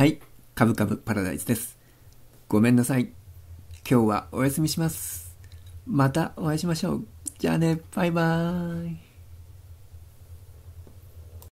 はい、カブカブパラダイスです。ごめんなさい。今日はお休みします。またお会いしましょう。じゃあね、バイバーイ。